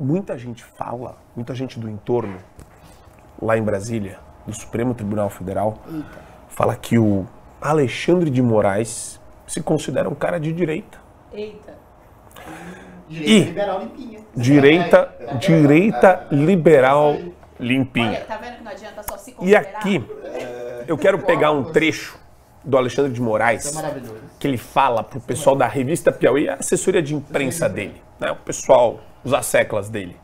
Muita gente fala, muita gente do entorno, lá em Brasília, do Supremo Tribunal Federal, Eita. fala que o Alexandre de Moraes se considera um cara de direita. Eita. Direita e liberal limpinha. Direita, é, é, é. direita liberal limpinha. Olha, tá vendo que não adianta só se considerar? E aqui, eu quero pegar um trecho do Alexandre de Moraes, que ele fala pro pessoal da revista Piauí, a assessoria de imprensa dele né? O pessoal, os asseclas dele.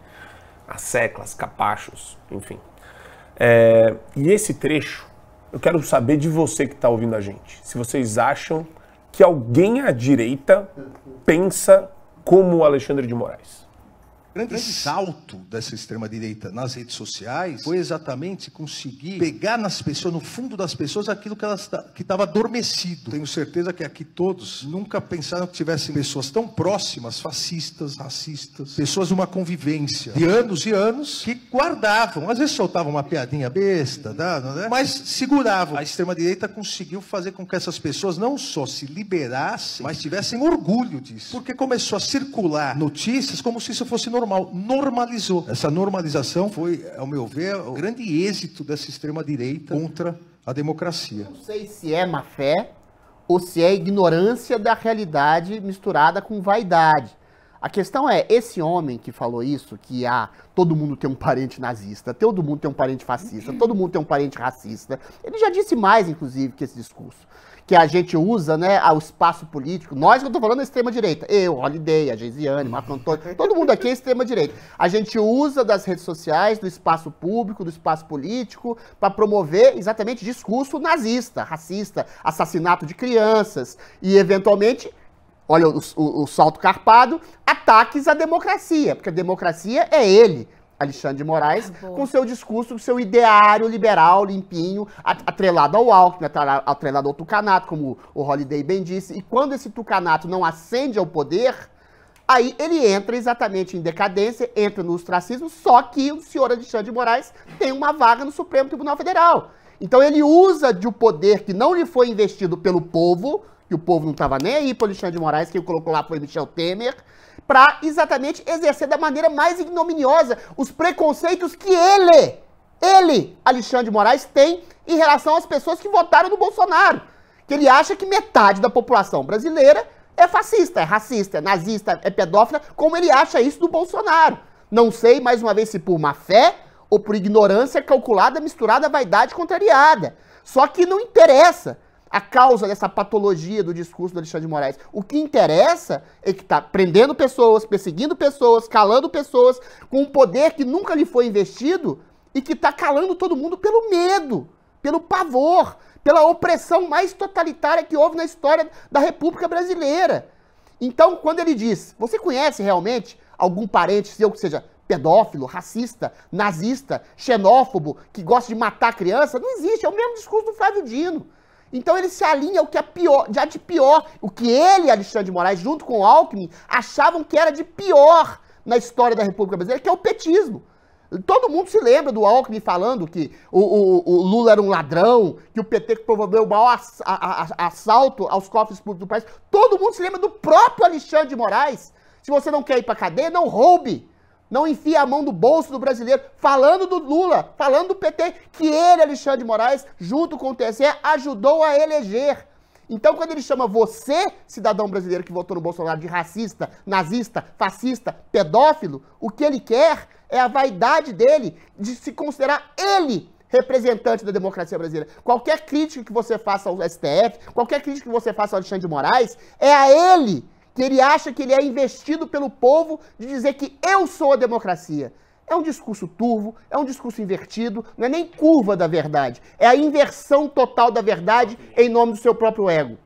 Asseclas, capachos, enfim. É, e esse trecho, eu quero saber de você que está ouvindo a gente. Se vocês acham que alguém à direita pensa como o Alexandre de Moraes grande salto dessa extrema-direita nas redes sociais foi exatamente conseguir pegar nas pessoas, no fundo das pessoas, aquilo que estava adormecido. Tenho certeza que aqui todos nunca pensaram que tivessem pessoas tão próximas, fascistas, racistas, pessoas de uma convivência de anos e anos, que guardavam, às vezes soltavam uma piadinha besta, né? mas seguravam. A extrema-direita conseguiu fazer com que essas pessoas não só se liberassem, mas tivessem orgulho disso. Porque começou a circular notícias como se isso fosse normal normal. Normalizou. Essa normalização foi, ao meu ver, o grande êxito dessa extrema-direita contra a democracia. Não sei se é má fé ou se é ignorância da realidade misturada com vaidade. A questão é, esse homem que falou isso, que ah, todo mundo tem um parente nazista, todo mundo tem um parente fascista, todo mundo tem um parente racista, ele já disse mais, inclusive, que esse discurso. Que a gente usa, né, ao ah, espaço político. Nós que eu tô falando é extrema-direita. Eu, Holiday, a Geisiane, Marco Antônio, todo mundo aqui é extrema-direita. A gente usa das redes sociais, do espaço público, do espaço político, para promover exatamente discurso nazista, racista, assassinato de crianças e, eventualmente, olha o, o, o salto carpado, ataques à democracia, porque a democracia é ele. Alexandre de Moraes, ah, com seu discurso, com seu ideário liberal, limpinho, atrelado ao Alckmin, atrelado ao tucanato, como o Holiday bem disse. E quando esse tucanato não ascende ao poder, aí ele entra exatamente em decadência, entra no ostracismo, só que o senhor Alexandre de Moraes tem uma vaga no Supremo Tribunal Federal. Então ele usa de um poder que não lhe foi investido pelo povo, e o povo não estava nem aí para Alexandre de Moraes, quem colocou lá foi Michel Temer, para exatamente exercer da maneira mais ignominiosa os preconceitos que ele, ele, Alexandre de Moraes, tem em relação às pessoas que votaram no Bolsonaro. Que ele acha que metade da população brasileira é fascista, é racista, é nazista, é pedófila, como ele acha isso do Bolsonaro. Não sei, mais uma vez, se por má fé ou por ignorância calculada, misturada, vaidade contrariada. Só que não interessa a causa dessa patologia do discurso do Alexandre de Moraes. O que interessa é que está prendendo pessoas, perseguindo pessoas, calando pessoas, com um poder que nunca lhe foi investido e que está calando todo mundo pelo medo, pelo pavor, pela opressão mais totalitária que houve na história da República Brasileira. Então, quando ele diz, você conhece realmente algum parente seu que seja pedófilo, racista, nazista, xenófobo, que gosta de matar criança? Não existe, é o mesmo discurso do Flávio Dino. Então ele se alinha ao que é pior, já de pior, o que ele, Alexandre de Moraes, junto com o Alckmin, achavam que era de pior na história da República Brasileira, que é o petismo. Todo mundo se lembra do Alckmin falando que o, o, o Lula era um ladrão, que o PT promoveu o maior ass, a, a, assalto aos cofres públicos do país. Todo mundo se lembra do próprio Alexandre de Moraes. Se você não quer ir para cadeia, não roube. Não enfia a mão do bolso do brasileiro, falando do Lula, falando do PT, que ele, Alexandre de Moraes, junto com o TSE, ajudou a eleger. Então, quando ele chama você, cidadão brasileiro que votou no Bolsonaro, de racista, nazista, fascista, pedófilo, o que ele quer é a vaidade dele de se considerar ele representante da democracia brasileira. Qualquer crítica que você faça ao STF, qualquer crítica que você faça ao Alexandre de Moraes, é a ele que ele acha que ele é investido pelo povo de dizer que eu sou a democracia. É um discurso turvo, é um discurso invertido, não é nem curva da verdade. É a inversão total da verdade em nome do seu próprio ego.